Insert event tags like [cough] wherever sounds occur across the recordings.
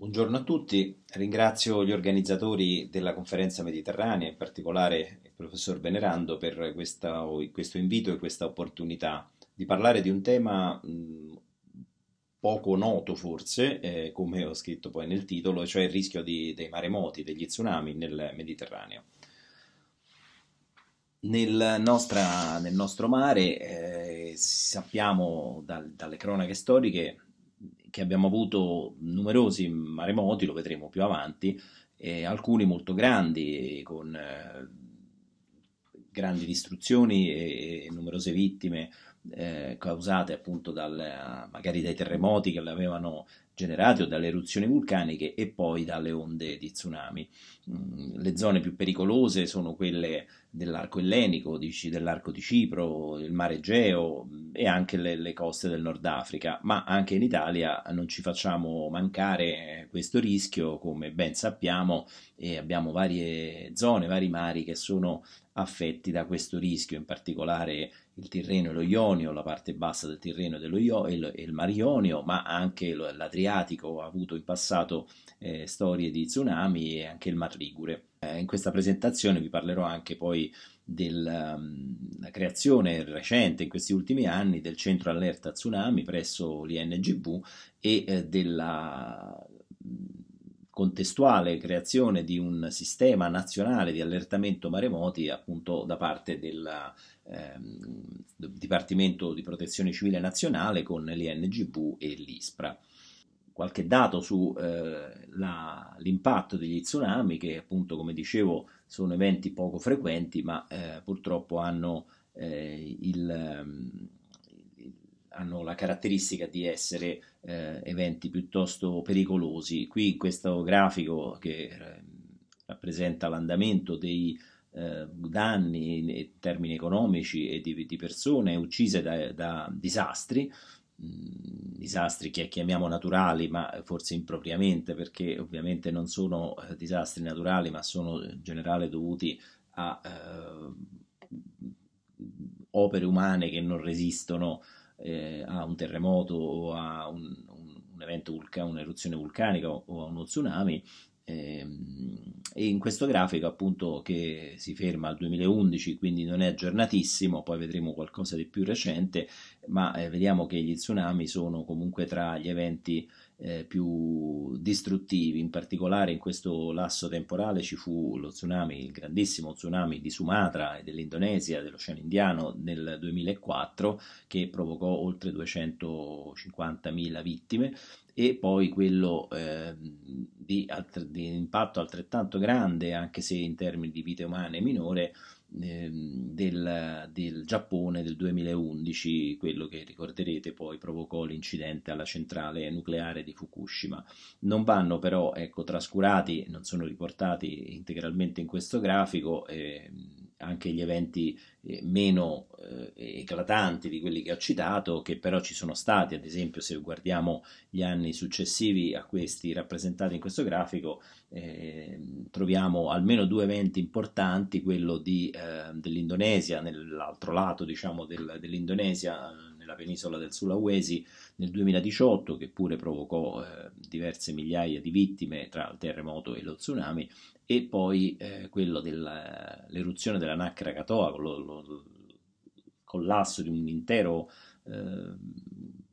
Buongiorno a tutti, ringrazio gli organizzatori della conferenza mediterranea, in particolare il professor Venerando per questa, questo invito e questa opportunità di parlare di un tema poco noto forse, eh, come ho scritto poi nel titolo, cioè il rischio di, dei maremoti, degli tsunami nel Mediterraneo. Nel, nostra, nel nostro mare eh, sappiamo dal, dalle cronache storiche che abbiamo avuto numerosi maremoti, lo vedremo più avanti, eh, alcuni molto grandi, con eh, grandi distruzioni e, numerose vittime eh, causate appunto dal, magari dai terremoti che le avevano generate o dalle eruzioni vulcaniche e poi dalle onde di tsunami. Mm, le zone più pericolose sono quelle dell'arco ellenico, dell'arco di Cipro, il mare Egeo mm, e anche le, le, coste del Nord Africa, ma anche in Italia non ci facciamo mancare questo rischio, come ben sappiamo, e abbiamo varie zone, vari mari che sono affetti da questo rischio, in particolare il Tirreno e lo Ionio, la parte bassa del Tirreno e, Io, e, lo, e il Mar Ionio, ma anche l'Adriatico ha avuto in passato eh, storie di tsunami e anche il Mar Ligure. Eh, in questa presentazione vi parlerò anche poi della ehm, um, creazione recente in questi ultimi anni del centro allerta tsunami presso l'INGV e eh, della contestuale creazione di un sistema nazionale di allertamento maremoti appunto da parte del ehm, Dipartimento di Protezione Civile Nazionale con l'INGV e l'ISPRA. Qualche dato sull'impatto eh, degli tsunami che appunto come dicevo sono eventi poco frequenti ma eh, purtroppo hanno, eh, il, ehm, hanno la caratteristica di essere eh, eventi piuttosto pericolosi. Qui in questo grafico che eh, rappresenta l'andamento dei eh, danni in termini economici e di, di persone uccise da, da disastri, mm, disastri che chiamiamo naturali, ma forse impropriamente, perché ovviamente non sono eh, disastri naturali, ma sono in generale dovuti a eh, opere umane che non resistono eh, a un terremoto o a un, un, un evento vulca- un'eruzione vulcanica o, a uno tsunami, ehm, e in questo grafico appunto che si ferma al 2011 quindi non è aggiornatissimo poi vedremo qualcosa di più recente ma eh, vediamo che gli tsunami sono comunque tra gli eventi eh, più distruttivi, in particolare in questo lasso temporale ci fu lo tsunami, il grandissimo tsunami di Sumatra e dell'Indonesia, dell'Oceano Indiano nel 2004 che provocò oltre 250.000 vittime e poi quello eh, di, alt- di impatto altrettanto grande, anche se in termini di vite umane minore, Ehm, del, del, Giappone del 2011, quello che ricorderete poi provocò l'incidente alla centrale nucleare di Fukushima. Non vanno però ecco, trascurati, non sono riportati integralmente in questo grafico. Eh, anche gli eventi eh, meno eh, eclatanti di quelli che ho citato, che però ci sono stati, ad esempio se guardiamo gli anni successivi a questi rappresentati in questo grafico, eh, troviamo almeno due eventi importanti, quello di, eh, dell'Indonesia, nell'altro lato diciamo, del, dell'Indonesia, nella penisola del Sulawesi nel 2018, che pure provocò eh, diverse migliaia di vittime tra il terremoto e lo tsunami, e poi eh, quello dell'eruzione della Naccra Catoa, lo, lo, lo, collasso di un intero eh,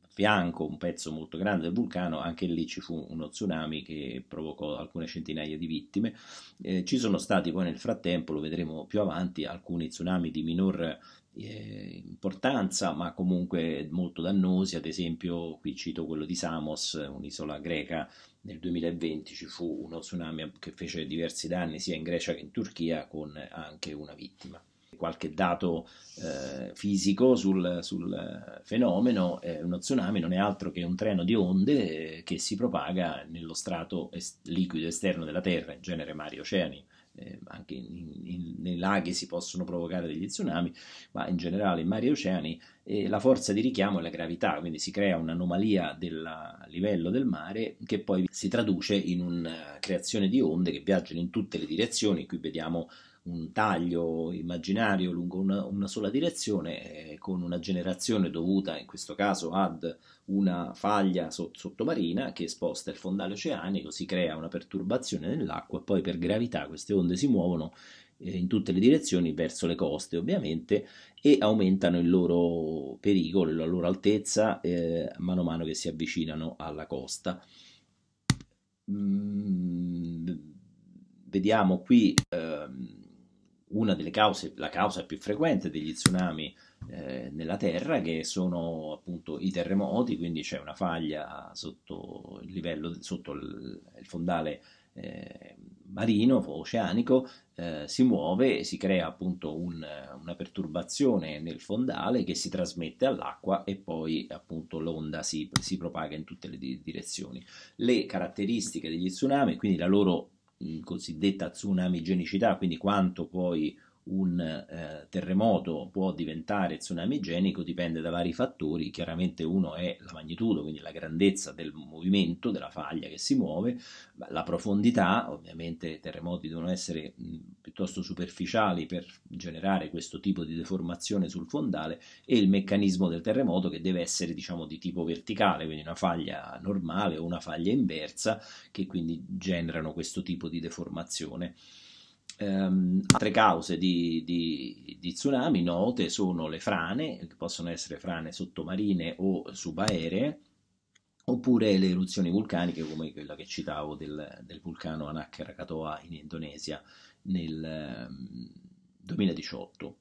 fianco, un pezzo molto grande del vulcano, anche lì ci fu uno tsunami che provocò alcune centinaia di vittime. Eh, ci sono stati poi nel frattempo, lo vedremo più avanti, alcuni tsunami di minor eh, importanza, ma comunque molto dannosi, ad esempio qui cito quello di Samos, un'isola greca nel 2020 ci fu uno tsunami che fece diversi danni sia in Grecia che in Turchia con anche una vittima. Qualche dato eh, fisico sul, sul fenomeno, eh, uno tsunami non è altro che un treno di onde eh, che si propaga nello strato est- liquido esterno della Terra, in genere mari e oceani, eh, anche in, in, nei laghi si possono provocare degli tsunami, ma in generale in mari e oceani eh, la forza di richiamo è la gravità, quindi si crea un'anomalia del livello del mare che poi si traduce in una creazione di onde che viaggiano in tutte le direzioni. Qui vediamo un taglio immaginario lungo una, una sola direzione eh, con una generazione dovuta in questo caso ad una faglia so- sottomarina che sposta il fondale oceanico, si crea una perturbazione nell'acqua e poi per gravità queste onde si muovono eh, in tutte le direzioni verso le coste ovviamente e aumentano il loro pericolo, la loro altezza eh, mano a mano che si avvicinano alla costa. Mm, vediamo qui eh, una delle cause, la causa più frequente degli tsunami eh, nella Terra, che sono appunto i terremoti, quindi c'è una faglia sotto il, livello, sotto il fondale eh, marino, oceanico, eh, si muove, e si crea appunto un, una perturbazione nel fondale che si trasmette all'acqua e poi appunto l'onda si, si propaga in tutte le direzioni. Le caratteristiche degli tsunami, quindi la loro cosiddetta tsunami tsunamigenicità, quindi quanto poi un eh, terremoto può diventare tsunami tsunamigenico dipende da vari fattori, chiaramente uno è la magnitudo, quindi la grandezza del movimento, della faglia che si muove, la profondità, ovviamente i terremoti devono essere piuttosto superficiali per generare questo tipo di deformazione sul fondale e il meccanismo del terremoto che deve essere diciamo di tipo verticale, quindi una faglia normale o una faglia inversa che quindi generano questo tipo di deformazione. Um, altre cause di, di, di, tsunami note sono le frane, che possono essere frane sottomarine o subaeree, oppure le eruzioni vulcaniche come quella che citavo del, del vulcano Anak Krakatoa in Indonesia nel 2018. Ehm,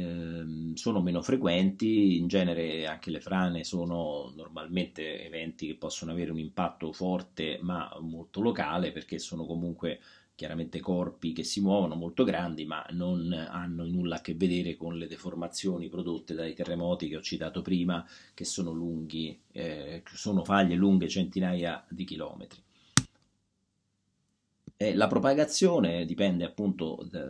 ehm, sono meno frequenti, in genere anche le frane sono normalmente eventi che possono avere un impatto forte ma molto locale perché sono comunque chiaramente corpi che si muovono molto grandi ma non hanno nulla a che vedere con le deformazioni prodotte dai terremoti che ho citato prima che sono lunghi, eh, sono faglie lunghe centinaia di chilometri. Eh, la propagazione dipende appunto, da,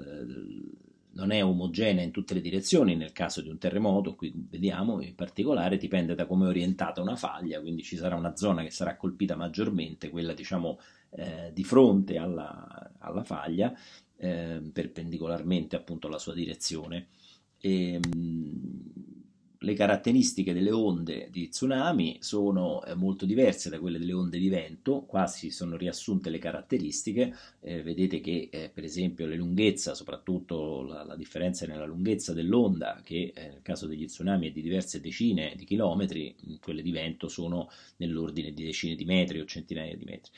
non è omogenea in tutte le direzioni, nel caso di un terremoto, qui vediamo in particolare, dipende da come è orientata una faglia, quindi ci sarà una zona che sarà colpita maggiormente, quella diciamo eh, di fronte alla, alla faglia, eh, perpendicolarmente appunto alla sua direzione. E, ehm, le caratteristiche delle onde di tsunami sono eh, molto diverse da quelle delle onde di vento, qua si sono riassunte le caratteristiche, eh, vedete che eh, per esempio la lunghezza, soprattutto la, la, differenza nella lunghezza dell'onda, che eh, nel caso degli tsunami è di diverse decine di chilometri, quelle di vento sono nell'ordine di decine di metri o centinaia di metri.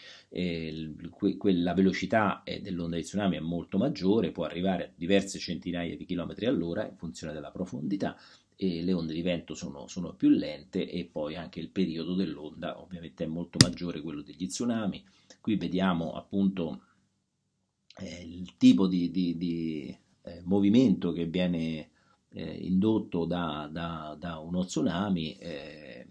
Que, que, la velocità eh, dell'onda di tsunami è molto maggiore, può arrivare a diverse centinaia di chilometri all'ora in funzione della profondità e le onde di vento sono, sono più lente e poi anche il periodo dell'onda ovviamente è molto maggiore quello degli tsunami. Qui vediamo appunto eh, il tipo di, di, di eh, movimento che viene eh, indotto da, da, da, uno tsunami eh,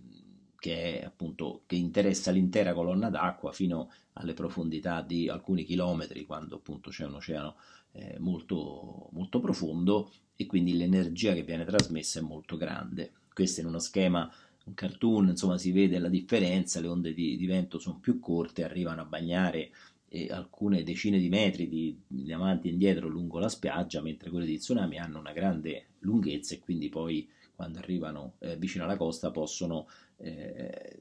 che, è, appunto, che interessa l'intera colonna d'acqua fino alle profondità di alcuni chilometri quando appunto c'è un oceano eh, molto, molto profondo e quindi l'energia che viene trasmessa è molto grande. Questo in uno schema, un cartoon, insomma si vede la differenza, le onde di, di vento sono più corte, arrivano a bagnare eh, alcune decine di metri di, di avanti e indietro lungo la spiaggia, mentre quelle di tsunami hanno una grande lunghezza e quindi poi quando arrivano eh, vicino alla costa possono eh,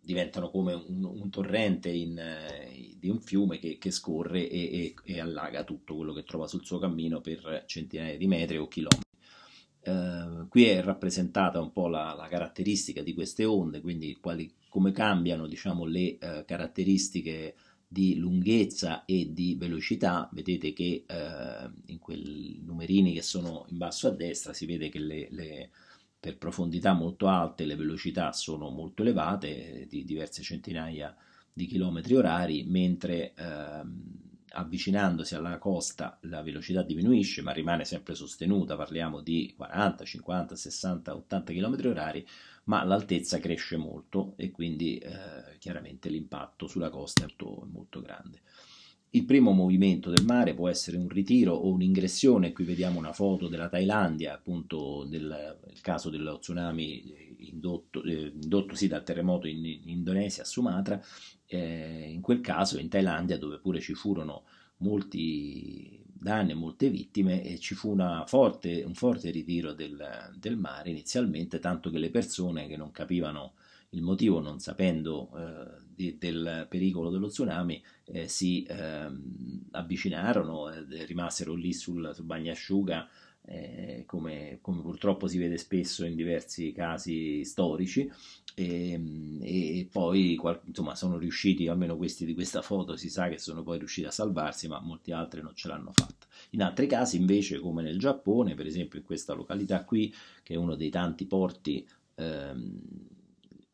diventano come un, un torrente in, eh, di un fiume che, che scorre e, e, e, allaga tutto quello che trova sul suo cammino per centinaia di metri o chilometri. Eh, qui è rappresentata un po' la, la, caratteristica di queste onde, quindi quali, come cambiano diciamo, le eh, caratteristiche di lunghezza e di velocità, vedete che eh, in quei numerini che sono in basso a destra si vede che le, le per profondità molto alte le velocità sono molto elevate, eh, di diverse centinaia di chilometri orari, mentre ehm, avvicinandosi alla costa la velocità diminuisce ma rimane sempre sostenuta, parliamo di 40, 50, 60, 80 chilometri orari, ma l'altezza cresce molto e quindi eh, chiaramente l'impatto sulla costa è molto, molto grande. Il primo movimento del mare può essere un ritiro o un'ingressione, qui vediamo una foto della Thailandia, appunto nel caso dello tsunami indotto, eh, indotto sì, dal terremoto in, in Indonesia a Sumatra, eh, in quel caso in Thailandia dove pure ci furono molti danni, e molte vittime e eh, ci fu forte, un forte ritiro del, del, mare inizialmente, tanto che le persone che non capivano il motivo, non sapendo eh, di, del pericolo dello tsunami eh, si ehm, avvicinarono, eh, rimasero lì sul, sul bagnasciuga, eh, come, come, purtroppo si vede spesso in diversi casi storici, ehm, e, e poi insomma, sono riusciti, almeno questi di questa foto si sa che sono poi riusciti a salvarsi, ma molti altri non ce l'hanno fatta. In altri casi invece, come nel Giappone, per esempio in questa località qui, che è uno dei tanti porti ehm,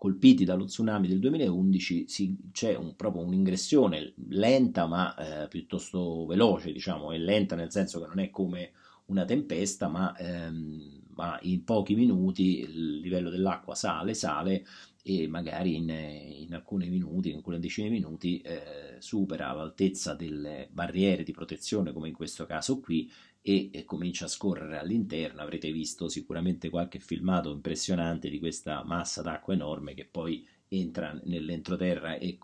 colpiti dallo tsunami del 2011 si, c'è un, proprio un'ingressione lenta ma eh, piuttosto veloce, diciamo, è lenta nel senso che non è come una tempesta, ma, ehm, ma in pochi minuti il livello dell'acqua sale, sale e magari in, in alcuni minuti, in alcune decine di minuti, eh, supera l'altezza delle barriere di protezione, come in questo caso qui, e comincia a scorrere all'interno, avrete visto sicuramente qualche filmato impressionante di questa massa d'acqua enorme che poi entra nell'entroterra e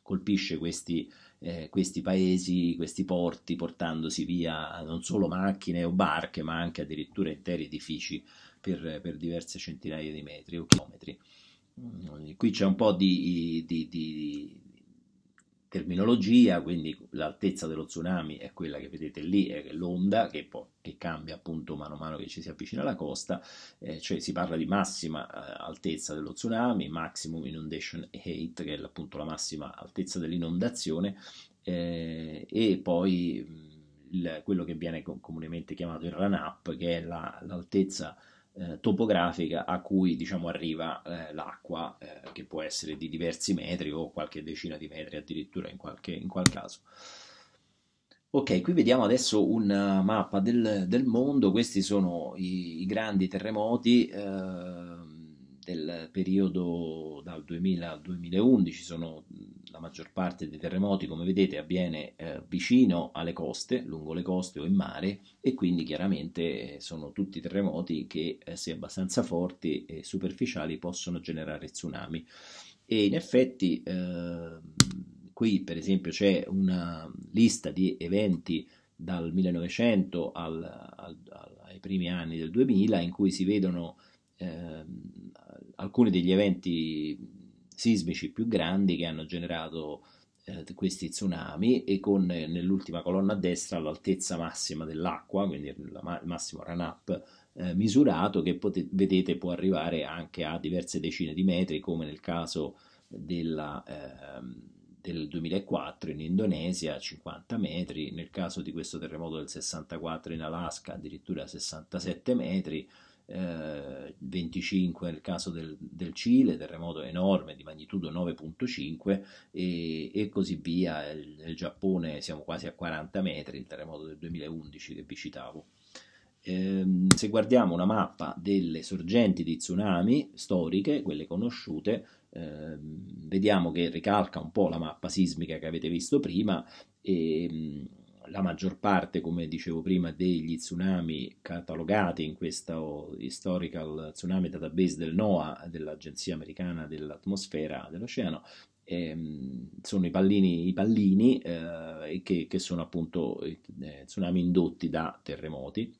colpisce questi, eh, questi paesi, questi porti, portandosi via non solo macchine o barche, ma anche addirittura interi edifici per, per diverse centinaia di metri o chilometri. Qui c'è un po' di, di, di terminologia, quindi l'altezza dello tsunami è quella che vedete lì, è l'onda che, può, che cambia appunto mano a mano che ci si avvicina alla costa, eh, cioè si parla di massima eh, altezza dello tsunami, maximum inundation height, che è appunto la massima altezza dell'inondazione, eh, e poi mm, il, quello che viene comunemente chiamato il run-up, che è la, l'altezza eh, topografica a cui diciamo, arriva eh, l'acqua, eh, che può essere di diversi metri o qualche decina di metri addirittura in qualche, in qualche caso. Ok, qui vediamo adesso una eh, mappa del, del mondo, questi sono i, i grandi terremoti ehm, del periodo dal 2000 al 2011, sono la maggior parte dei terremoti, come vedete, avviene eh, vicino alle coste, lungo le coste o in mare, e quindi chiaramente eh, sono tutti terremoti che, eh, se abbastanza forti e superficiali, possono generare tsunami. E in effetti, eh, qui per esempio c'è una lista di eventi dal 1900 al, al, ai primi anni del 2000 in cui si vedono ehm, alcuni degli eventi sismici più grandi che hanno generato eh, questi tsunami e con eh, nell'ultima colonna a destra l'altezza massima dell'acqua, quindi il massimo run-up eh, misurato che pote- vedete può arrivare anche a diverse decine di metri come nel caso della, ehm, del 2004 in Indonesia 50 metri, nel caso di questo terremoto del 64 in Alaska addirittura 67 metri eh, 25 nel caso del, del, Cile, terremoto enorme di magnitudo 9.5 e, e, così via. Il, il, Giappone siamo quasi a 40 metri, il terremoto del 2011 che vi citavo. Eh, se guardiamo una mappa delle sorgenti di tsunami storiche, quelle conosciute, eh, vediamo che ricalca un po' la mappa sismica che avete visto prima e, ehm, la maggior parte, come dicevo prima, degli tsunami catalogati in questo oh, Historical Tsunami Database del NOAA, dell'Agenzia Americana dell'Atmosfera dell'Oceano, ehm, sono i pallini, i pallini eh, che, che, sono appunto eh, tsunami indotti da terremoti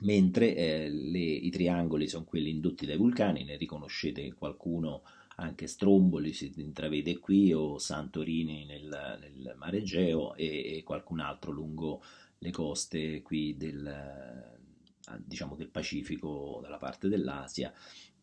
mentre eh, le, i triangoli sono quelli indotti dai vulcani, ne riconoscete qualcuno anche Stromboli si intravede qui o Santorini nel, nel mare Egeo e, e, qualcun altro lungo le coste qui del, diciamo del Pacifico, dalla parte dell'Asia.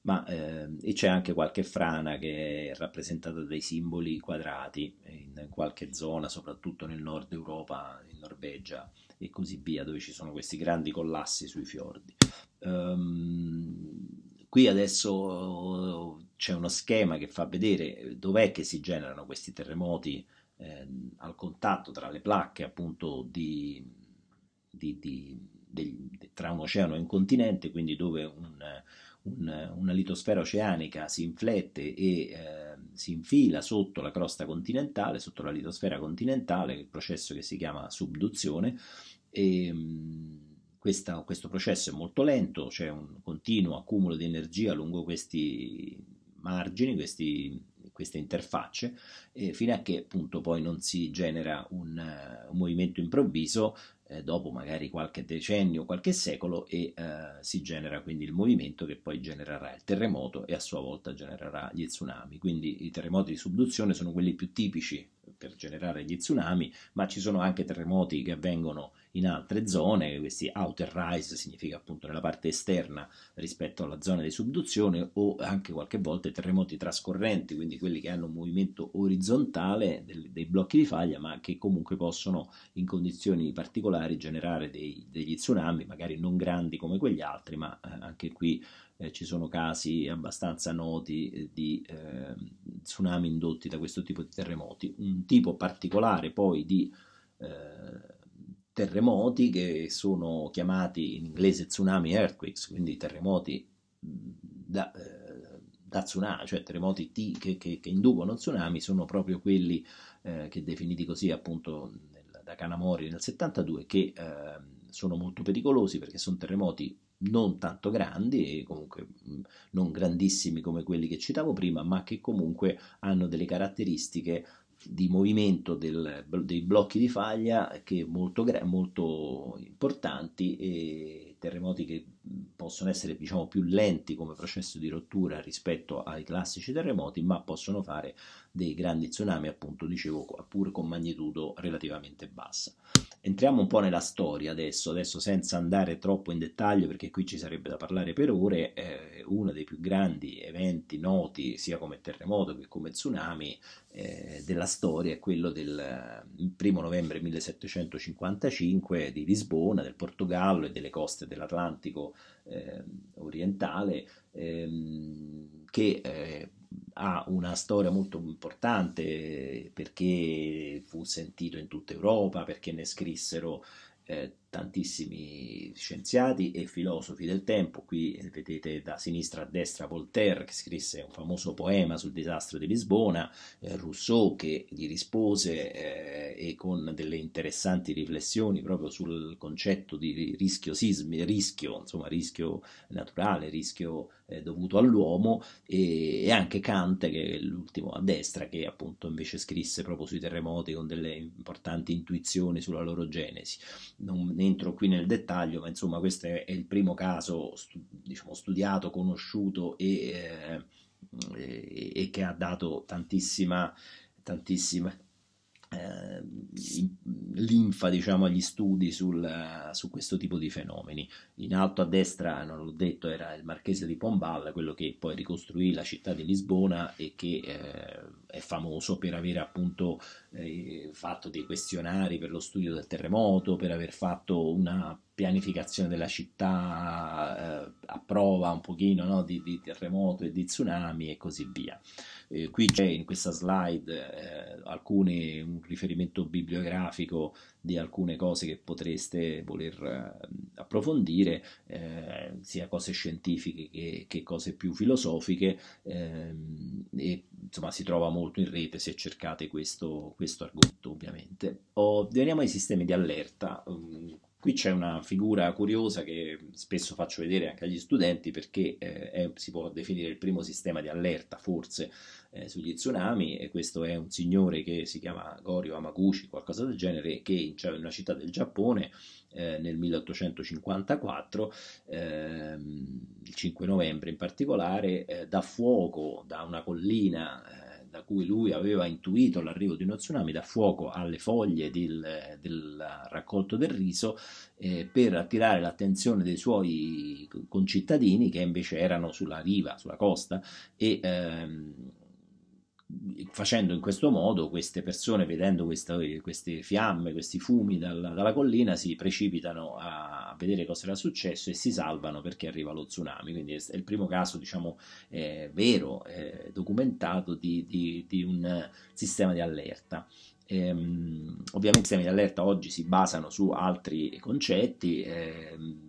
Ma, eh, e c'è anche qualche frana che è rappresentata dai simboli quadrati in qualche zona, soprattutto nel nord Europa, in Norvegia e così via, dove ci sono questi grandi collassi sui fiordi. Um, qui adesso c'è uno schema che fa vedere eh, dov'è che si generano questi terremoti eh, al contatto tra le placche appunto di, di, di, del, tra un oceano e un continente, quindi dove un, un, una litosfera oceanica si inflette e eh, si infila sotto la crosta continentale, sotto la litosfera continentale, il processo che si chiama subduzione. E, ehm, questo processo è molto lento, c'è un continuo accumulo di energia lungo questi margini, questi, queste interfacce, eh, fino a che appunto poi non si genera un, eh, un movimento improvviso eh, dopo magari qualche decennio, qualche secolo e eh, si genera quindi il movimento che poi genererà il terremoto e a sua volta genererà gli tsunami. Quindi i terremoti di subduzione sono quelli più tipici per generare gli tsunami, ma ci sono anche terremoti che avvengono in altre zone, questi outer rise significa appunto nella parte esterna rispetto alla zona di subduzione o anche qualche volta terremoti trascorrenti, quindi quelli che hanno un movimento orizzontale del, dei blocchi di faglia ma che comunque possono in condizioni particolari generare dei, degli tsunami, magari non grandi come quegli altri, ma eh, anche qui eh, ci sono casi abbastanza noti eh, di eh, tsunami indotti da questo tipo di terremoti. Un tipo particolare poi di eh, terremoti che sono chiamati in inglese tsunami earthquakes, quindi terremoti da, eh, da tsunami, cioè terremoti t- che, che, che, inducono tsunami, sono proprio quelli eh, che definiti così appunto nel, da Kanamori nel 72 che eh, sono molto pericolosi perché sono terremoti non tanto grandi e comunque non grandissimi come quelli che citavo prima, ma che comunque hanno delle caratteristiche di movimento del, dei blocchi di faglia che molto, molto importanti e terremoti che possono essere diciamo, più lenti come processo di rottura rispetto ai classici terremoti, ma possono fare dei grandi tsunami, appunto, dicevo, pur con magnitudo relativamente bassa. Entriamo un po' nella storia adesso, adesso senza andare troppo in dettaglio perché qui ci sarebbe da parlare per ore, eh, uno dei più grandi eventi noti sia come terremoto che come tsunami eh, della storia è quello del 1 eh, novembre 1755 di Lisbona, del Portogallo e delle coste del dell'Atlantico eh, orientale, ehm, che eh, ha una storia molto importante eh, perché fu sentito in tutta Europa, perché ne scrissero eh, tantissimi scienziati e filosofi del tempo, qui vedete da sinistra a destra Voltaire che scrisse un famoso poema sul disastro di Lisbona, eh, Rousseau che gli rispose eh, e con delle interessanti riflessioni proprio sul concetto di rischio sismi, rischio, insomma rischio naturale, rischio eh, dovuto all'uomo e, e, anche Kant che è l'ultimo a destra che appunto invece scrisse proprio sui terremoti con delle importanti intuizioni sulla loro genesi. Non, entro qui nel dettaglio, ma insomma questo è, il primo caso diciamo, studiato, conosciuto e, eh, e, che ha dato tantissima, tantissima eh, linfa diciamo, agli studi sul, su questo tipo di fenomeni. In alto a destra, non l'ho detto, era il marchese di Pombal, quello che poi ricostruì la città di Lisbona e che eh, è famoso per aver appunto eh, fatto dei questionari per lo studio del terremoto, per aver fatto una pianificazione della città eh, a prova un pochino no? di, di, terremoto e di tsunami e così via. Eh, qui c'è in questa slide eh, alcune, un riferimento bibliografico di alcune cose che potreste voler eh, approfondire, eh, sia cose scientifiche che, che cose più filosofiche, ehm, e insomma si trova molto in rete se cercate questo, questo argomento ovviamente. O, veniamo ai sistemi di allerta, um, Qui c'è una figura curiosa che spesso faccio vedere anche agli studenti perché eh, è, si può definire il primo sistema di allerta forse eh, sugli tsunami e questo è un signore che si chiama Gorio Amaguchi, qualcosa del genere, che in, cioè, una città del Giappone eh, nel 1854, ehm, il 5 novembre in particolare, eh, dà fuoco da una collina eh, da cui lui aveva intuito l'arrivo di uno tsunami, dà fuoco alle foglie del, del raccolto del riso eh, per attirare l'attenzione dei suoi concittadini che invece erano sulla riva, sulla costa e ehm, facendo in questo modo queste persone vedendo questa, queste fiamme, questi fumi dalla, dalla, collina si precipitano a vedere cosa era successo e si salvano perché arriva lo tsunami quindi è il primo caso diciamo eh, vero, eh, documentato di, di, di, un sistema di allerta ehm, ovviamente i sistemi di allerta oggi si basano su altri concetti ehm,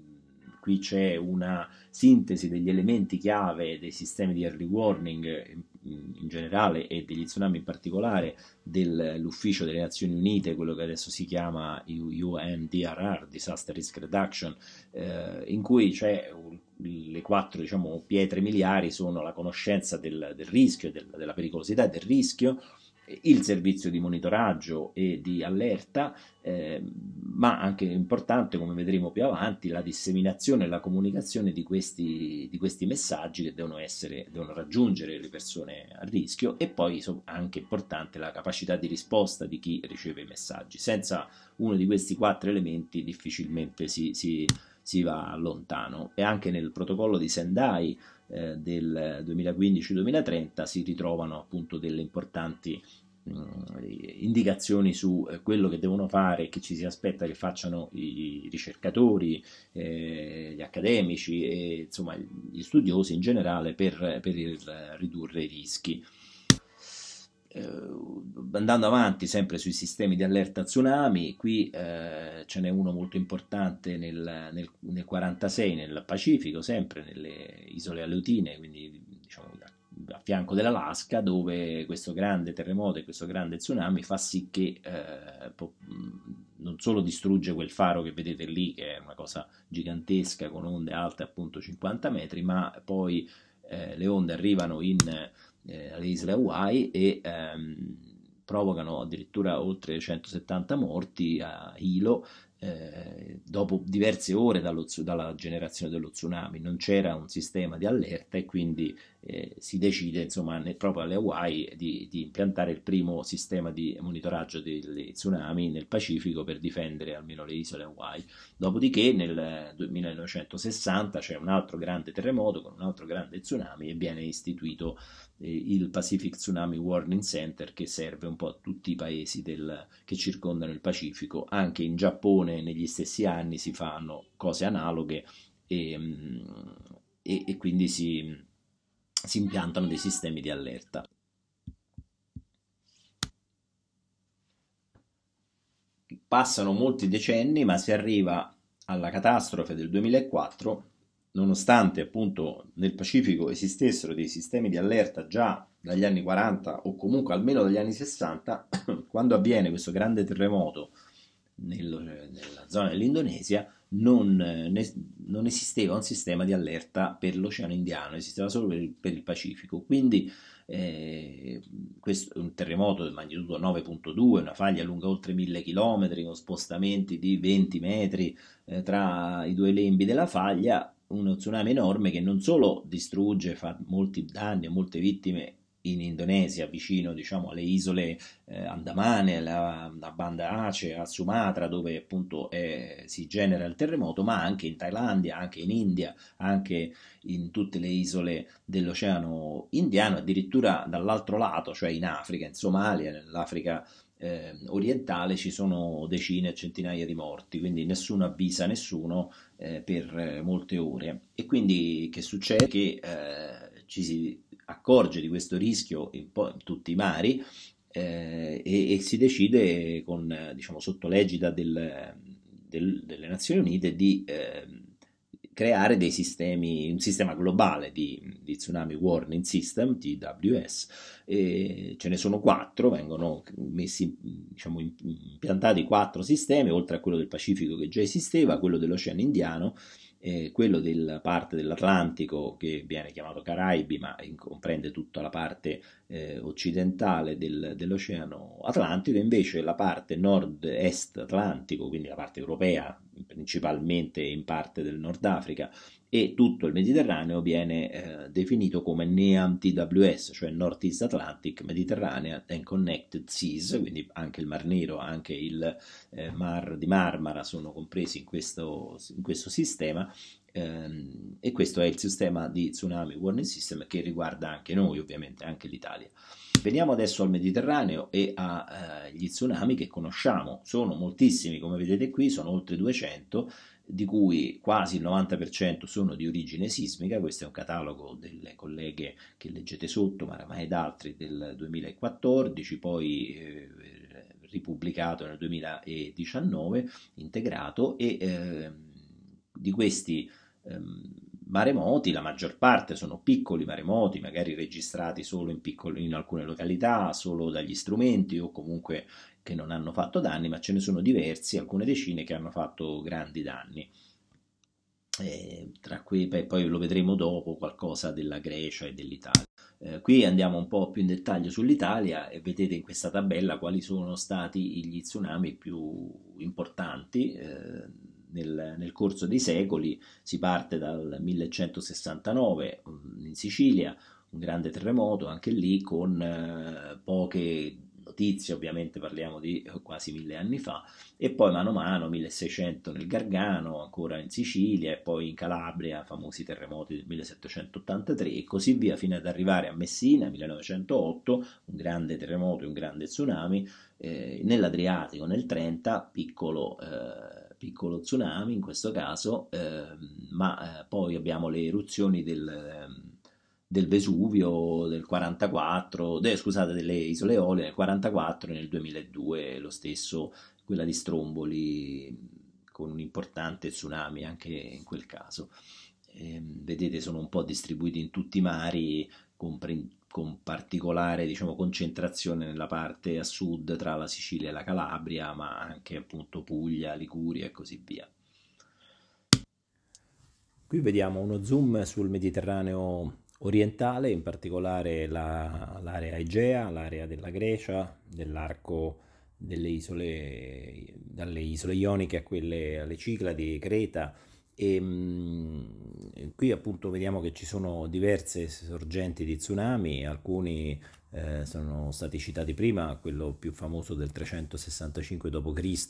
qui c'è una sintesi degli elementi chiave dei sistemi di early warning in generale e degli tsunami in particolare dell'ufficio delle Nazioni Unite, quello che adesso si chiama UNDRR, Disaster Risk Reduction, eh, in cui c'è le quattro diciamo, pietre miliari sono la conoscenza del, del rischio, del, della pericolosità del rischio, il servizio di monitoraggio e di allerta, eh, ma anche importante, come vedremo più avanti, la disseminazione e la comunicazione di questi, di questi messaggi che devono, essere, devono, raggiungere le persone a rischio e poi anche importante la capacità di risposta di chi riceve i messaggi. Senza uno di questi quattro elementi difficilmente si, si, si va lontano e anche nel protocollo di Sendai eh, del 2015-2030 si ritrovano appunto delle importanti mm, indicazioni su eh, quello che devono fare, che ci si aspetta che facciano i ricercatori, eh, gli accademici e insomma gli studiosi in generale per, per ridurre i rischi. Eh, andando avanti sempre sui sistemi di allerta tsunami, qui eh, ce n'è uno molto importante nel 1946 nel, nel, nel, Pacifico, sempre nelle isole Aleutine, quindi diciamo, a, fianco dell'Alaska, dove questo grande terremoto e questo grande tsunami fa sì che eh, po- non solo distrugge quel faro che vedete lì, che è una cosa gigantesca con onde alte appunto 50 metri, ma poi eh, le onde arrivano in eh, alle isole Hawaii e ehm, provocano addirittura oltre 170 morti a Hilo eh, dopo diverse ore dallo, dalla generazione dello tsunami. Non c'era un sistema di allerta e quindi eh, si decide insomma, ne, proprio alle Hawaii di, di, impiantare il primo sistema di monitoraggio degli tsunami nel Pacifico per difendere almeno le isole Hawaii. Dopodiché nel 1960 c'è un altro grande terremoto con un altro grande tsunami e viene istituito il Pacific Tsunami Warning Center che serve un po' a tutti i paesi del, che circondano il Pacifico. Anche in Giappone negli stessi anni si fanno cose analoghe e, mm, e, e quindi si, si impiantano dei sistemi di allerta. Passano molti decenni ma si arriva alla catastrofe del 2004 nonostante appunto nel Pacifico esistessero dei sistemi di allerta già dagli anni 40 o comunque almeno dagli anni 60, [coughs] quando avviene questo grande terremoto nel, nella zona dell'Indonesia non, ne, non, esisteva un sistema di allerta per l'Oceano Indiano, esisteva solo per, per il Pacifico. Quindi eh, questo, un terremoto di magnitudo 9.2, una faglia lunga oltre 1000 km, con spostamenti di 20 metri eh, tra i due lembi della faglia, uno tsunami enorme che non solo distrugge, fa molti danni e molte vittime in Indonesia, vicino diciamo, alle isole eh, Andamane, alla, alla banda Aceh, a Sumatra, dove appunto è, eh, si genera il terremoto, ma anche in Thailandia, anche in India, anche in tutte le isole dell'Oceano Indiano, addirittura dall'altro lato, cioè in Africa, in Somalia, nell'Africa eh, orientale ci sono decine e centinaia di morti, quindi nessuno avvisa nessuno eh, per eh, molte ore. E quindi che succede? Che eh, ci si accorge di questo rischio in, in tutti i mari eh, e, e, si decide con, diciamo, sotto l'egida del, del, delle Nazioni Unite di ehm, creare dei sistemi, un sistema globale di, di tsunami warning system, TWS, e ce ne sono quattro, vengono messi, diciamo, impiantati quattro sistemi, oltre a quello del Pacifico che già esisteva, quello dell'Oceano Indiano, eh, quello della parte dell'Atlantico che viene chiamato Caraibi, ma comprende tutta la parte eh, occidentale del, dell'Oceano Atlantico, invece la parte nord-est Atlantico, quindi la parte europea principalmente in parte del Nord Africa, e tutto il Mediterraneo viene eh, definito come NEAM TWS, cioè Northeast Atlantic Mediterranean and Connected Seas, quindi anche il Mar Nero, anche il eh, Mar di Marmara sono compresi in questo, in questo sistema ehm, e questo è il sistema di Tsunami Warning System che riguarda anche noi, ovviamente anche l'Italia. Veniamo adesso al Mediterraneo e agli eh, tsunami che conosciamo, sono moltissimi come vedete qui, sono oltre 200 di cui quasi il 90% sono di origine sismica, questo è un catalogo delle colleghe che leggete sotto, Maramai ed altri del 2014, poi eh, ripubblicato nel 2019, integrato e eh, di questi eh, maremoti, la maggior parte sono piccoli maremoti, magari registrati solo in, piccoli, in alcune località, solo dagli strumenti o comunque che non hanno fatto danni, ma ce ne sono diversi, alcune decine che hanno fatto grandi danni. Eh, tra qui beh, poi lo vedremo dopo qualcosa della Grecia e dell'Italia. Eh, qui andiamo un po' più in dettaglio sull'Italia e vedete in questa tabella quali sono stati gli tsunami più importanti eh, nel, nel, corso dei secoli. Si parte dal 1169 mm, in Sicilia, un grande terremoto anche lì con eh, poche notizie, ovviamente parliamo di eh, quasi mille anni fa, e poi mano a mano 1600 nel Gargano, ancora in Sicilia e poi in Calabria, famosi terremoti del 1783 e così via, fino ad arrivare a Messina 1908, un grande terremoto e un grande tsunami, eh, nell'Adriatico nel 30, piccolo... Eh, piccolo tsunami in questo caso, eh, ma eh, poi abbiamo le eruzioni del, ehm, del Vesuvio del 44, de, scusate, delle Isole Eolie nel 44 e nel 2002 lo stesso, quella di Stromboli con un importante tsunami anche in quel caso. Eh, vedete sono un po' distribuiti in tutti i mari con, con particolare diciamo, concentrazione nella parte a sud tra la Sicilia e la Calabria, ma anche appunto Puglia, Liguria e così via. Qui vediamo uno zoom sul Mediterraneo orientale, in particolare la, l'area Egea, l'area della Grecia, dell'arco delle isole, dalle isole ioniche a quelle alle Cicladi, Creta. E, mh, mm, qui appunto vediamo che ci sono diverse sorgenti di tsunami, alcuni eh, sono stati citati prima, quello più famoso del 365 d.C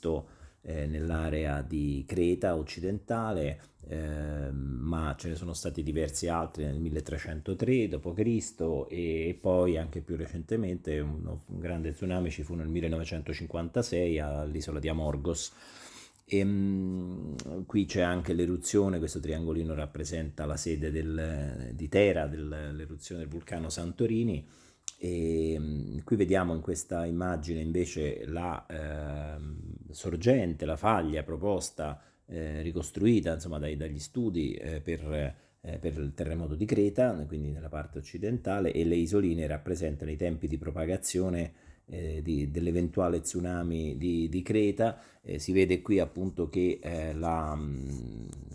eh, nell'area di Creta occidentale, eh, ma ce ne sono stati diversi altri nel 1303 d.C. e poi anche più recentemente un, un grande tsunami ci fu nel 1956 all'isola di Amorgos. E, ehm, mh, qui c'è anche l'eruzione, questo triangolino rappresenta la sede del, di Tera, del, l'eruzione del vulcano Santorini, e ehm, qui vediamo in questa immagine invece la eh, sorgente, la faglia proposta, eh, ricostruita insomma, dai, dagli studi eh, per, eh, per, il terremoto di Creta, quindi nella parte occidentale, e le isoline rappresentano i tempi di propagazione eh, di, dell'eventuale tsunami di, di Creta. Eh, si vede qui appunto che la, mm,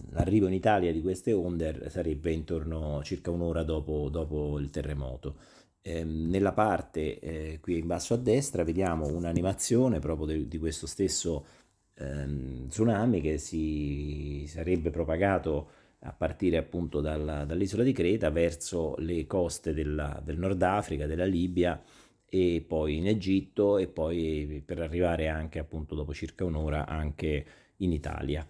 l'arrivo in Italia di queste onde sarebbe intorno circa un'ora dopo, dopo il terremoto. Ehm, nella parte eh, qui in basso a destra vediamo un'animazione proprio de, di questo stesso ehm, tsunami che si sarebbe propagato a partire appunto dalla, dall'isola di Creta verso le coste della, del Nord Africa, della Libia e poi in Egitto e poi per arrivare anche appunto dopo circa un'ora anche in Italia.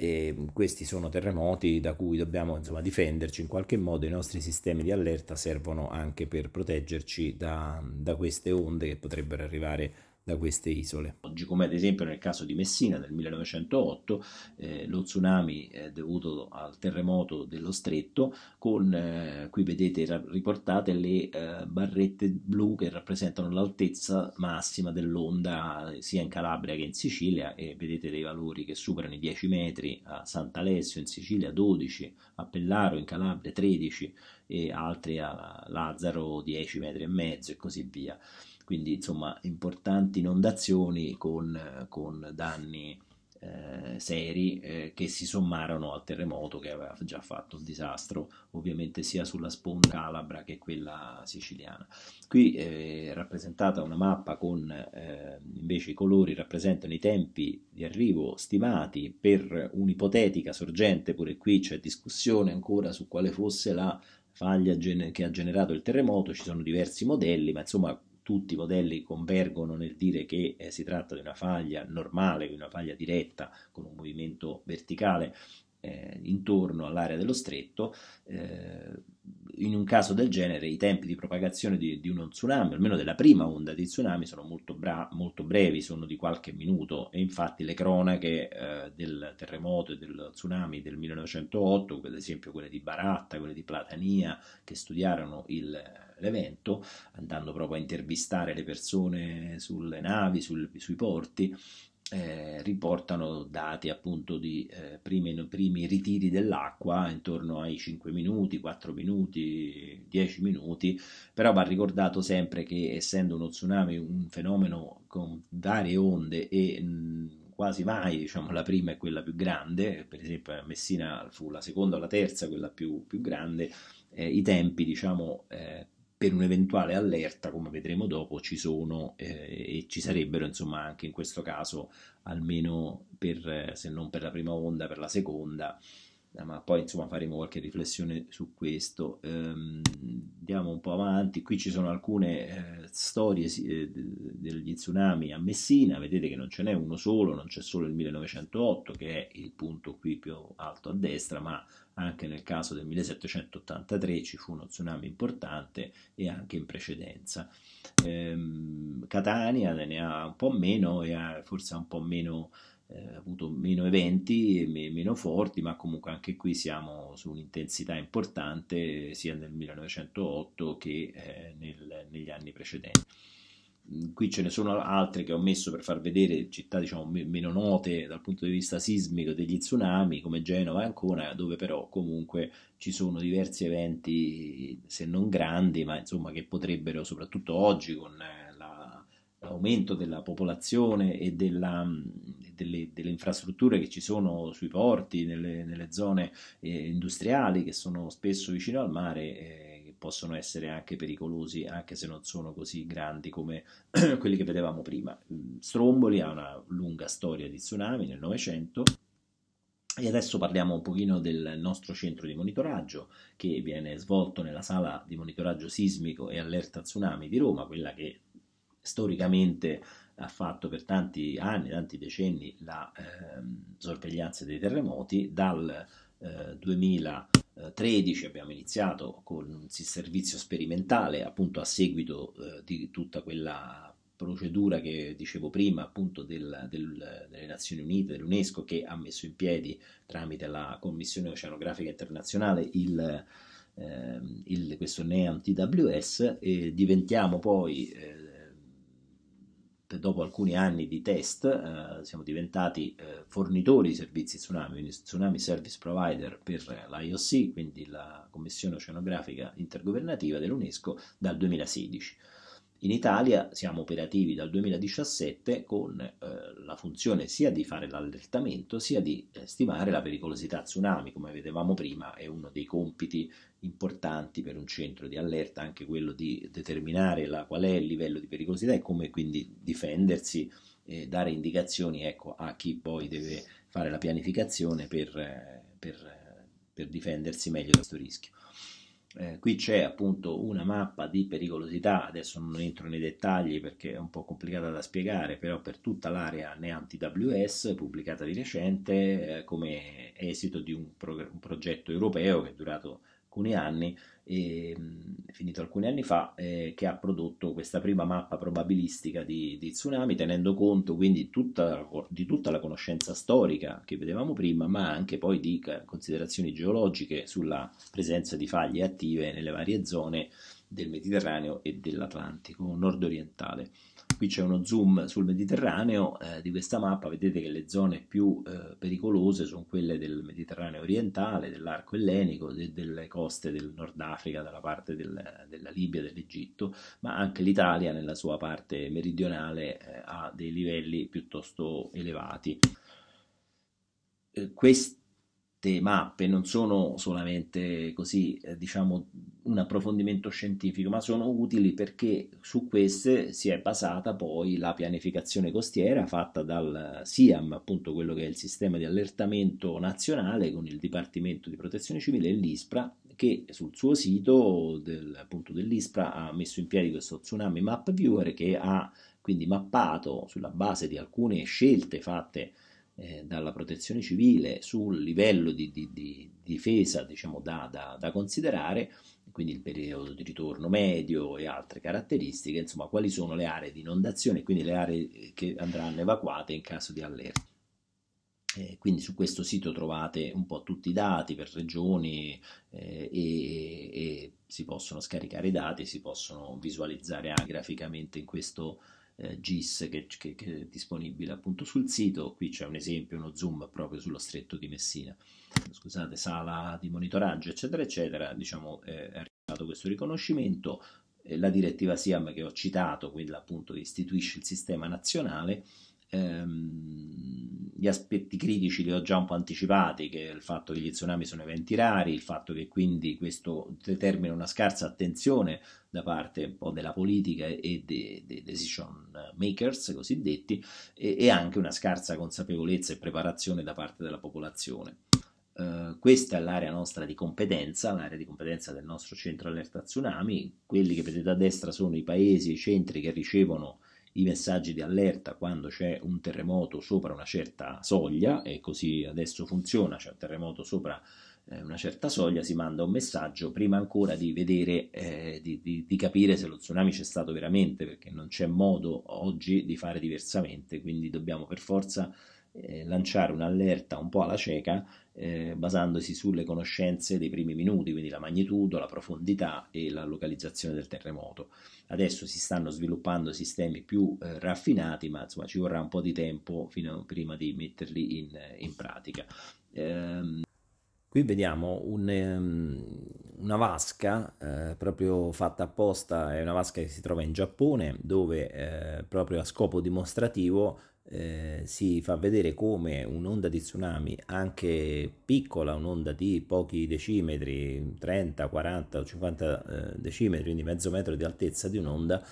E ehm, questi sono terremoti da cui dobbiamo insomma, difenderci in qualche modo, i nostri sistemi di allerta servono anche per proteggerci da, da queste onde che potrebbero arrivare da queste isole. Oggi, come ad esempio nel caso di Messina del 1908, eh, lo tsunami è dovuto al terremoto dello stretto, con eh, qui vedete riportate le eh, barrette blu che rappresentano l'altezza massima dell'onda eh, sia in Calabria che in Sicilia e vedete dei valori che superano i 10 metri a Sant'Alessio in Sicilia 12, a Pellaro in Calabria 13 e altri a Lazzaro 10 metri e mezzo e così via quindi insomma importanti inondazioni con, con danni eh, seri eh, che si sommarono al terremoto che aveva già fatto il disastro ovviamente sia sulla sponda calabra che quella siciliana. Qui è eh, rappresentata una mappa con eh, invece i colori rappresentano i tempi di arrivo stimati per un'ipotetica sorgente, pure qui c'è discussione ancora su quale fosse la faglia che ha generato il terremoto, ci sono diversi modelli, ma insomma tutti i modelli convergono nel dire che eh, si tratta di una faglia normale, di una faglia diretta con un movimento verticale eh, intorno all'area dello stretto, eh, in un caso del genere i tempi di propagazione di, di uno tsunami, almeno della prima onda di tsunami, sono molto, bra- molto, brevi, sono di qualche minuto e infatti le cronache eh, del terremoto e del tsunami del 1908, ad esempio quelle di Baratta, quelle di Platania, che studiarono il l'evento, andando proprio a intervistare le persone sulle navi, sul, sui porti, eh, riportano dati appunto di eh, primi, primi, ritiri dell'acqua intorno ai 5 minuti, 4 minuti, 10 minuti, però va ricordato sempre che essendo uno tsunami un fenomeno con varie onde e mh, mm, quasi mai diciamo, la prima è quella più grande, per esempio a Messina fu la seconda o la terza quella più, più grande, eh, i tempi diciamo eh, per un'eventuale allerta, come vedremo dopo, ci sono eh, e ci sarebbero insomma anche in questo caso almeno per, se non per la prima onda, per la seconda, eh, ma poi insomma faremo qualche riflessione su questo. Ehm, andiamo un po' avanti, qui ci sono alcune eh, storie eh, degli tsunami a Messina, vedete che non ce n'è uno solo, non c'è solo il 1908 che è il punto qui più alto a destra, ma anche nel caso del 1783 ci fu uno tsunami importante e anche in precedenza. Ehm, Catania ne ha un po' meno e ha forse un po' meno eh, avuto meno eventi, me, meno forti, ma comunque anche qui siamo su un'intensità importante sia nel 1908 che eh, nel, negli anni precedenti qui ce ne sono altre che ho messo per far vedere città diciamo, meno note dal punto di vista sismico degli tsunami come Genova e Ancona dove però comunque ci sono diversi eventi se non grandi ma insomma che potrebbero soprattutto oggi con la, l'aumento della popolazione e della, delle, delle, infrastrutture che ci sono sui porti nelle, nelle zone eh, industriali che sono spesso vicino al mare eh, possono essere anche pericolosi, anche se non sono così grandi come [clears throat] quelli che vedevamo prima. Mm, Stromboli ha una lunga storia di tsunami nel Novecento. E adesso parliamo un pochino del nostro centro di monitoraggio che viene svolto nella sala di monitoraggio sismico e allerta tsunami di Roma, quella che storicamente ha fatto per tanti anni, tanti decenni la eh, sorveglianza dei terremoti, dal eh, 2000 2013 eh, abbiamo iniziato con un servizio sperimentale appunto a seguito eh, di tutta quella procedura che dicevo prima appunto del, del, delle Nazioni Unite, dell'UNESCO che ha messo in piedi tramite la Commissione Oceanografica Internazionale il, eh, il, questo NEAM TWS e diventiamo poi eh, dopo alcuni anni di test eh, siamo diventati eh, fornitori di servizi tsunami, quindi tsunami service provider per l'IOC, quindi la Commissione Oceanografica Intergovernativa dell'UNESCO, dal 2016. In Italia siamo operativi dal 2017 con eh, la funzione sia di fare l'allertamento sia di eh, stimare la pericolosità tsunami, come vedevamo prima, è uno dei compiti importanti per un centro di allerta, anche quello di determinare la, qual è il livello di pericolosità e come quindi difendersi e dare indicazioni ecco, a chi poi deve fare la pianificazione per, eh, per, eh, per difendersi meglio da questo rischio. Eh, qui c'è appunto una mappa di pericolosità, adesso non entro nei dettagli perché è un po' complicata da spiegare, però per tutta l'area Neanti WS pubblicata di recente eh, come esito di un, pro- un progetto europeo che è durato alcuni anni, e, ehm, finito alcuni anni fa, eh, che ha prodotto questa prima mappa probabilistica di, di tsunami, tenendo conto quindi tutta, di tutta la conoscenza storica che vedevamo prima, ma anche poi di considerazioni geologiche sulla presenza di faglie attive nelle varie zone del Mediterraneo e dell'Atlantico nordorientale qui c'è uno zoom sul Mediterraneo eh, di questa mappa, vedete che le zone più eh, pericolose sono quelle del Mediterraneo orientale, dell'arco ellenico, de- delle coste del Nord Africa, dalla parte del, della Libia, dell'Egitto, ma anche l'Italia nella sua parte meridionale eh, ha dei livelli piuttosto elevati. Eh, Questi queste mappe non sono solamente così, eh, diciamo, un approfondimento scientifico, ma sono utili perché su queste si è basata poi la pianificazione costiera fatta dal SIAM, appunto quello che è il sistema di allertamento nazionale con il Dipartimento di Protezione Civile e l'ISPRA, che sul suo sito del, appunto, dell'ISPRA ha messo in piedi questo Tsunami Map Viewer che ha quindi mappato sulla base di alcune scelte fatte eh, dalla protezione civile sul livello di, di, di difesa diciamo, da, da, da, considerare, quindi il periodo di ritorno medio e altre caratteristiche, insomma quali sono le aree di inondazione, quindi le aree eh, che andranno evacuate in caso di allerta. Eh, quindi su questo sito trovate un po' tutti i dati per regioni eh, e, e, si possono scaricare i dati, si possono visualizzare anche graficamente in questo sito eh, GIS che, che, che, è disponibile appunto sul sito. Qui c'è un esempio, uno zoom proprio sullo stretto di Messina. Scusate, sala di monitoraggio, eccetera, eccetera. Diciamo, eh, è arrivato questo riconoscimento. Eh, la direttiva SIAM che ho citato, quella appunto che istituisce il sistema nazionale, ehm, gli aspetti critici li ho già un po' anticipati, che il fatto che gli tsunami sono eventi rari, il fatto che quindi questo determina una scarsa attenzione da parte un po' della politica e dei de decision makers cosiddetti e, e anche una scarsa consapevolezza e preparazione da parte della popolazione. Uh, questa è l'area nostra di competenza, l'area di competenza del nostro centro allerta tsunami. Quelli che vedete a destra sono i paesi e i centri che ricevono i messaggi di allerta quando c'è un terremoto sopra una certa soglia, e così adesso funziona, c'è un terremoto sopra eh, una certa soglia, si manda un messaggio prima ancora di vedere, eh, di, di, di, capire se lo tsunami c'è stato veramente, perché non c'è modo oggi di fare diversamente, quindi dobbiamo per forza eh, lanciare un'allerta un po' alla cieca eh, basandosi sulle conoscenze dei primi minuti, quindi la magnitudo, la profondità e la localizzazione del terremoto. Adesso si stanno sviluppando sistemi più eh, raffinati, ma insomma ci vorrà un po' di tempo a, prima di metterli in, eh, in pratica. Ehm... Qui vediamo un, ehm, una vasca eh, proprio fatta apposta, è una vasca che si trova in Giappone dove eh, proprio a scopo dimostrativo eh, si fa vedere come un'onda di tsunami, anche piccola, un'onda di pochi decimetri, 30, 40 o 50 eh, decimetri, quindi mezzo metro di altezza di un'onda,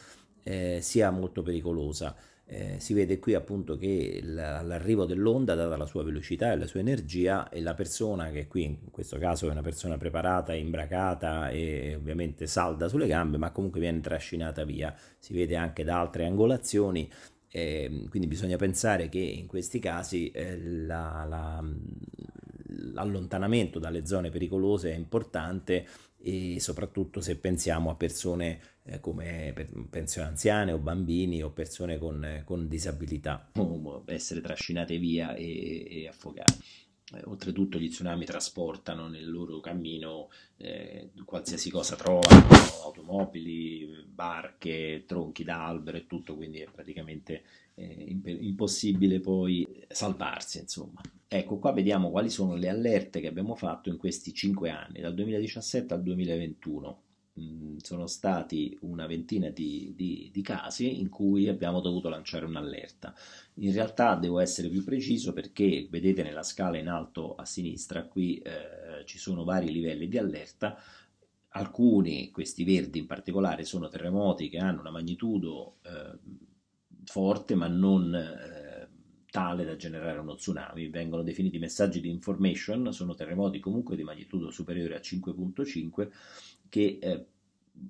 eh, sia molto pericolosa. Eh, si vede qui appunto che l'arrivo dell'onda, data la sua velocità e la sua energia, e la persona che qui in questo caso è una persona preparata, imbracata e ovviamente salda sulle gambe, ma comunque viene trascinata via. Si vede anche da altre angolazioni eh, quindi bisogna pensare che in questi casi eh, la, la, l'allontanamento dalle zone pericolose è importante e soprattutto se pensiamo a persone eh, come persone anziane o bambini o persone con, con disabilità. essere trascinate via e, e affogate. Eh, oltretutto gli tsunami trasportano nel loro cammino eh, qualsiasi cosa trovano, automobili, barche, tronchi d'albero e tutto, quindi è praticamente eh, impossibile poi salvarsi, insomma. Ecco, qua vediamo quali sono le allerte che abbiamo fatto in questi cinque anni, dal 2017 al 2021. Mm, sono stati una ventina di, di, di, casi in cui abbiamo dovuto lanciare un'allerta. In realtà devo essere più preciso perché vedete nella scala in alto a sinistra qui eh, ci sono vari livelli di allerta. Alcuni, questi verdi in particolare, sono terremoti che hanno una magnitudo eh, forte ma non eh, tale da generare uno tsunami. Vengono definiti messaggi di information, sono terremoti comunque di magnitudo superiore a 5.5 che eh,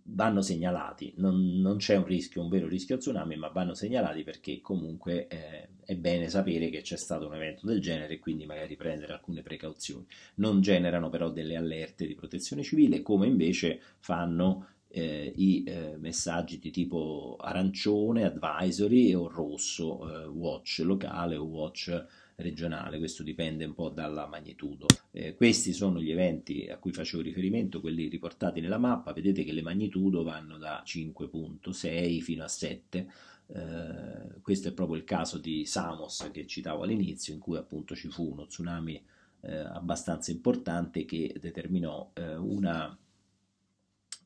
vanno segnalati, non, non, c'è un rischio, un vero rischio tsunami, ma vanno segnalati perché comunque eh, è bene sapere che c'è stato un evento del genere e quindi magari prendere alcune precauzioni. Non generano però delle allerte di protezione civile come invece fanno eh, i eh, messaggi di tipo arancione, advisory o rosso, eh, watch locale o watch regionale, questo dipende un po' dalla magnitudo. Eh, questi sono gli eventi a cui facevo riferimento, quelli riportati nella mappa, vedete che le magnitudo vanno da 5.6 fino a 7, eh, questo è proprio il caso di Samos che citavo all'inizio, in cui appunto ci fu uno tsunami eh, abbastanza importante che determinò eh, una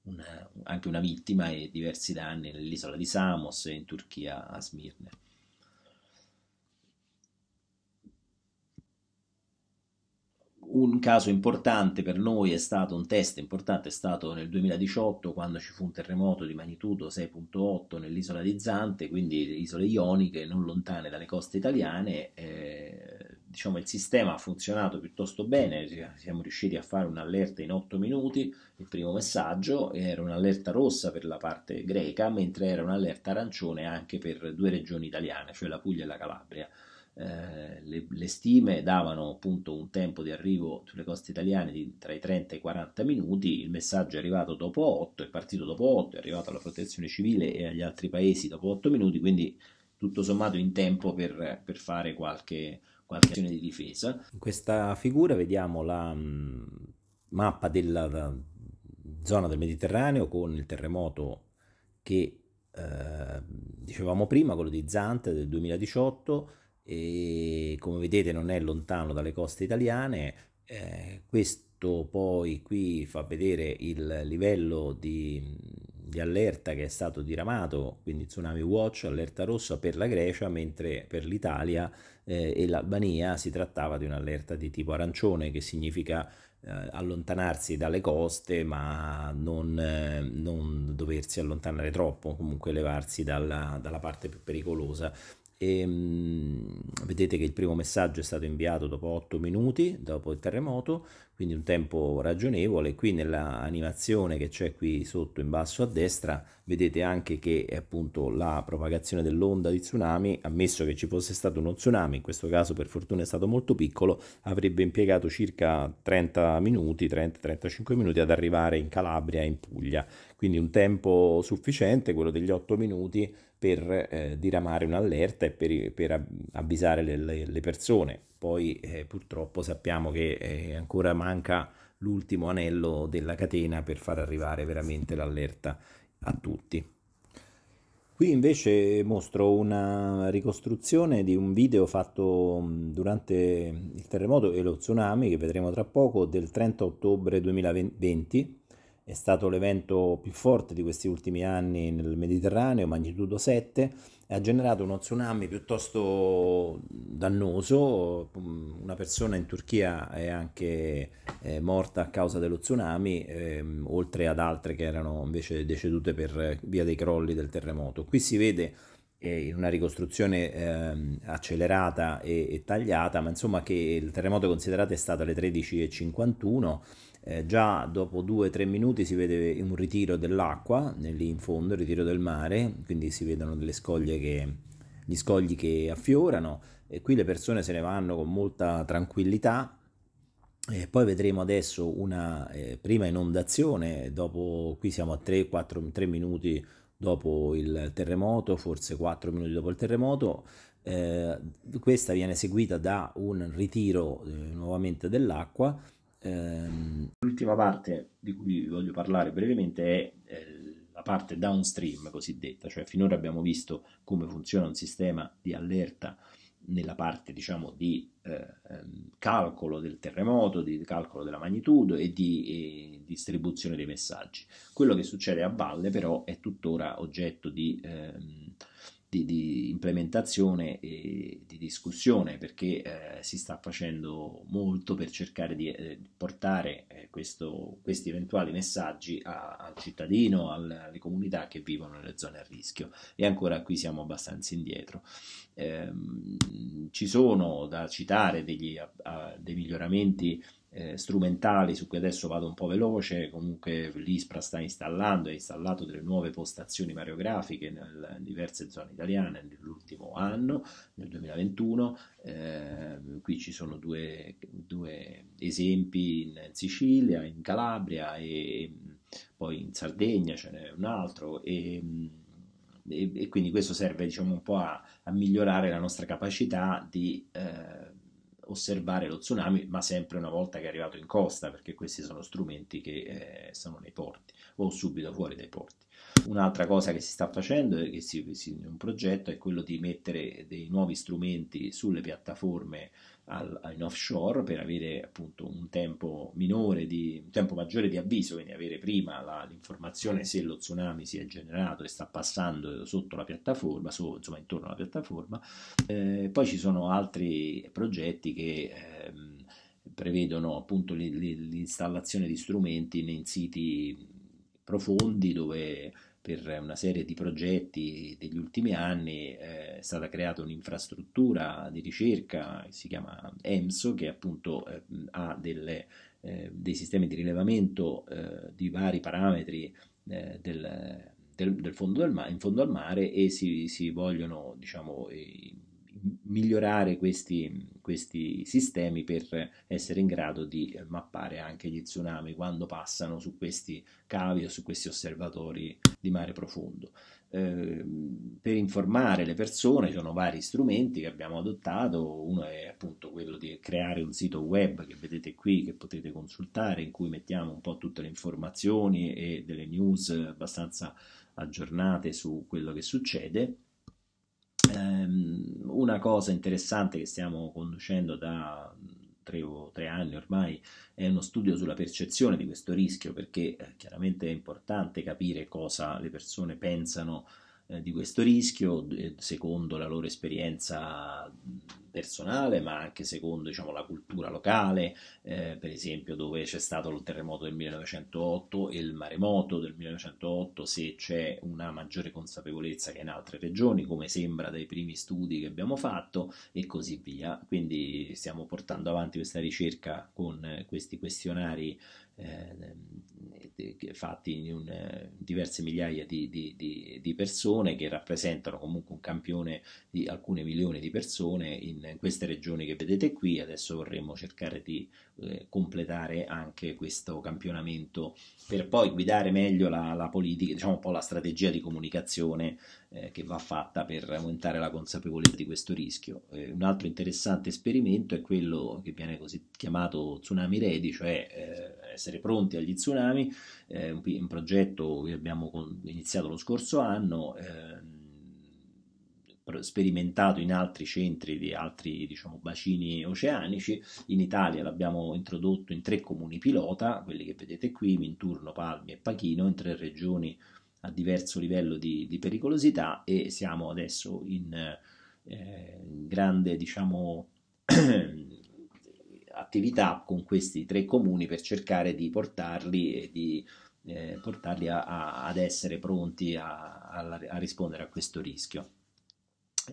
una, anche una vittima e diversi danni nell'isola di Samos e in Turchia a Smirne. un caso importante per noi è stato un test importante, è stato nel 2018 quando ci fu un terremoto di magnitudo 6.8 nell'isola di Zante, quindi isole ioniche non lontane dalle coste italiane. Eh, diciamo, il sistema ha funzionato piuttosto bene, siamo riusciti a fare un'allerta in 8 minuti, il primo messaggio era un'allerta rossa per la parte greca, mentre era un'allerta arancione anche per due regioni italiane, cioè la Puglia e la Calabria eh, le, le, stime davano appunto un tempo di arrivo sulle coste italiane di tra i 30 e i 40 minuti, il messaggio è arrivato dopo 8, è partito dopo 8, è arrivato alla protezione civile e agli altri paesi dopo 8 minuti, quindi tutto sommato in tempo per, per fare qualche, qualche azione di difesa. In questa figura vediamo la mh, mm, mappa della, della zona del Mediterraneo con il terremoto che eh, dicevamo prima, quello di Zante del 2018, e come vedete non è lontano dalle coste italiane. Eh, questo poi qui fa vedere il livello di, di, allerta che è stato diramato, quindi Tsunami Watch, allerta rossa per la Grecia, mentre per l'Italia eh, e l'Albania si trattava di un'allerta di tipo arancione, che significa eh, allontanarsi dalle coste ma non, eh, non, doversi allontanare troppo, comunque elevarsi dalla, dalla parte più pericolosa e, ehm, vedete che il primo messaggio è stato inviato dopo 8 minuti dopo il terremoto, quindi un tempo ragionevole. Qui nell'animazione che c'è qui sotto in basso a destra vedete anche che appunto la propagazione dell'onda di tsunami, ammesso che ci fosse stato uno tsunami, in questo caso per fortuna è stato molto piccolo, avrebbe impiegato circa 30 minuti, 30-35 minuti ad arrivare in Calabria, in Puglia. Quindi un tempo sufficiente, quello degli 8 minuti per eh, diramare un'allerta e per, per avvisare le, le, persone. Poi eh, purtroppo sappiamo che eh, ancora manca l'ultimo anello della catena per far arrivare veramente l'allerta a tutti. Qui invece mostro una ricostruzione di un video fatto mm, durante il terremoto e lo tsunami che vedremo tra poco del 30 ottobre 2020 è stato l'evento più forte di questi ultimi anni nel Mediterraneo, magnitudo 7, e ha generato uno tsunami piuttosto dannoso, una persona in Turchia è anche eh, morta a causa dello tsunami, ehm, oltre ad altre che erano invece decedute per via dei crolli del terremoto. Qui si vede eh, in una ricostruzione ehm, accelerata e, e, tagliata, ma insomma che il terremoto considerato è stato alle 13.51 eh, già dopo 2-3 minuti si vede un ritiro dell'acqua lì in fondo, il ritiro del mare, quindi si vedono delle scoglie che, gli scogli che affiorano e qui le persone se ne vanno con molta tranquillità. E poi vedremo adesso una eh, prima inondazione, dopo qui siamo a 3, 4, minuti dopo il terremoto, forse 4 minuti dopo il terremoto, eh, questa viene seguita da un ritiro eh, nuovamente dell'acqua Ehm... L'ultima parte di cui vi voglio parlare brevemente è eh, la parte downstream cosiddetta, cioè finora abbiamo visto come funziona un sistema di allerta nella parte diciamo di eh, ehm, calcolo del terremoto, di calcolo della magnitudo e di e distribuzione dei messaggi. Quello che succede a valle però è tuttora oggetto di eh, di, di implementazione e di discussione perché eh, si sta facendo molto per cercare di eh, portare eh, questo, questi eventuali messaggi a, al cittadino, al, alle comunità che vivono nelle zone a rischio e ancora qui siamo abbastanza indietro. Ehm, ci sono da citare degli, a, a, dei miglioramenti eh, strumentali su cui adesso vado un po' veloce, comunque l'ISPRA sta installando e ha installato delle nuove postazioni variografiche nel, in diverse zone italiane nell'ultimo anno, nel 2021, eh, qui ci sono due, due, esempi in Sicilia, in Calabria e mm, poi in Sardegna ce n'è un altro e, mm, e, e quindi questo serve diciamo, un po' a, a, migliorare la nostra capacità di eh, osservare lo tsunami, ma sempre una volta che è arrivato in costa, perché questi sono strumenti che eh, sono nei porti o subito fuori dai porti. Un'altra cosa che si sta facendo, che si, si, un progetto, è quello di mettere dei nuovi strumenti sulle piattaforme al, in offshore per avere appunto un tempo minore, di, un tempo maggiore di avviso, quindi avere prima la, l'informazione se lo tsunami si è generato e sta passando sotto la piattaforma, so, insomma intorno alla piattaforma. Eh, poi ci sono altri progetti che... Ehm, prevedono appunto l'installazione di strumenti in siti profondi dove per una serie di progetti degli ultimi anni eh, è stata creata un'infrastruttura di ricerca che si chiama EMSO che appunto eh, ha delle, eh, dei sistemi di rilevamento eh, di vari parametri eh, del, del, del fondo del ma- in fondo al mare e si, si vogliono diciamo, migliorare questi, questi sistemi per essere in grado di eh, mappare anche gli tsunami quando passano su questi cavi o su questi osservatori di mare profondo. Ehm, per informare le persone ci sono vari strumenti che abbiamo adottato, uno è appunto quello di creare un sito web che vedete qui, che potete consultare, in cui mettiamo un po' tutte le informazioni e delle news abbastanza aggiornate su quello che succede Ehm, una cosa interessante che stiamo conducendo da mm, tre o tre anni ormai è uno studio sulla percezione di questo rischio perché eh, chiaramente è importante capire cosa le persone pensano eh, di questo rischio, eh, secondo la loro esperienza personale, ma anche secondo diciamo, la cultura locale, eh, per esempio dove c'è stato il terremoto del 1908 e il maremoto del 1908, se c'è una maggiore consapevolezza che in altre regioni, come sembra dai primi studi che abbiamo fatto, e così via. Quindi stiamo portando avanti questa ricerca con eh, questi questionari eh, ehm, fatti in un, eh, diverse migliaia di, di, di, di, persone che rappresentano comunque un campione di alcune milioni di persone in queste regioni che vedete qui. Adesso vorremmo cercare di eh, completare anche questo campionamento per poi guidare meglio la, la politica, diciamo un po' la strategia di comunicazione eh, che va fatta per aumentare la consapevolezza di questo rischio. Eh, un altro interessante esperimento è quello che viene così chiamato tsunami ready, cioè eh, essere pronti agli tsunami, eh, un, un, progetto che abbiamo con, iniziato lo scorso anno, eh, sperimentato in altri centri di altri diciamo, bacini oceanici, in Italia l'abbiamo introdotto in tre comuni pilota, quelli che vedete qui, Minturno, Palmi e Pachino, in tre regioni a diverso livello di, di pericolosità e siamo adesso in eh, grande diciamo [clears throat] attività con questi tre comuni per cercare di portarli di eh, portarli a, a, ad essere pronti a, a, rispondere a questo rischio.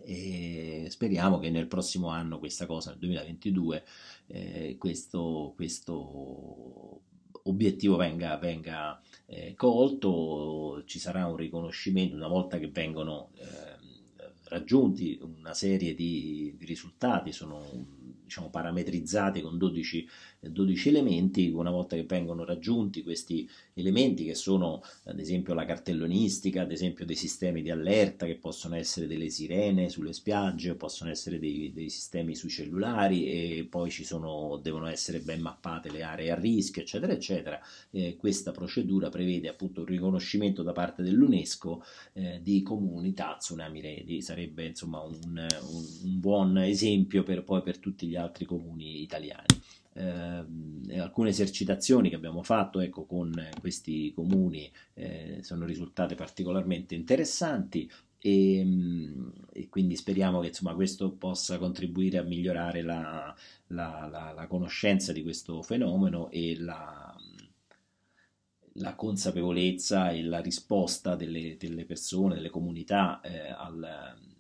E speriamo che nel prossimo anno, questa cosa nel 2022, eh, questo, questo, obiettivo venga, venga eh, colto, ci sarà un riconoscimento una volta che vengono eh, raggiunti una serie di, di risultati, sono diciamo, parametrizzate con 12 12 elementi, una volta che vengono raggiunti questi elementi che sono ad esempio la cartellonistica, ad esempio dei sistemi di allerta che possono essere delle sirene sulle spiagge, possono essere dei, dei sistemi sui cellulari e poi ci sono, devono essere ben mappate le aree a rischio, eccetera, eccetera. Eh, questa procedura prevede appunto un riconoscimento da parte dell'UNESCO eh, di comunità tsunami ready, sarebbe insomma un, un, un buon esempio per poi per tutti gli altri comuni italiani eh, alcune esercitazioni che abbiamo fatto ecco, con questi comuni eh, sono risultate particolarmente interessanti e, mm, e, quindi speriamo che insomma, questo possa contribuire a migliorare la, la, la, la conoscenza di questo fenomeno e la, consapevolezza e la risposta delle, delle persone, delle comunità eh, al,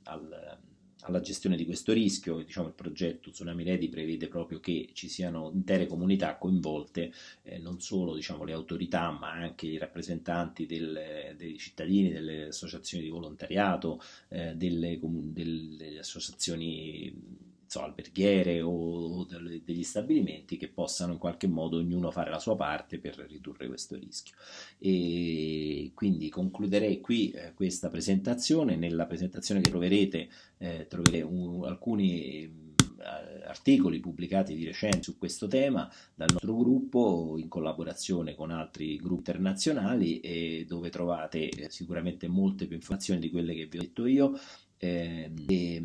al alla gestione di questo rischio. Diciamo, il progetto Tsunami Ready prevede proprio che ci siano intere comunità coinvolte, eh, non solo diciamo, le autorità, ma anche i rappresentanti del, dei cittadini, delle associazioni di volontariato, eh, delle, delle associazioni so, alberghiere o degli stabilimenti che possano in qualche modo ognuno fare la sua parte per ridurre questo rischio. E quindi concluderei qui eh, questa presentazione. Nella presentazione che troverete eh, troverete un, alcuni mm, articoli pubblicati di recente su questo tema dal nostro gruppo in collaborazione con altri gruppi internazionali dove trovate eh, sicuramente molte più informazioni di quelle che vi ho detto io eh, e,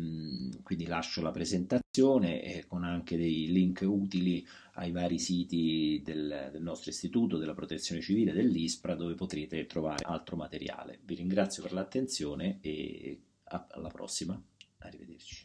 quindi lascio la presentazione eh, con anche dei link utili ai vari siti del, del nostro istituto, della protezione civile, dell'ISPRA dove potrete trovare altro materiale. Vi ringrazio per l'attenzione e alla prossima, arrivederci.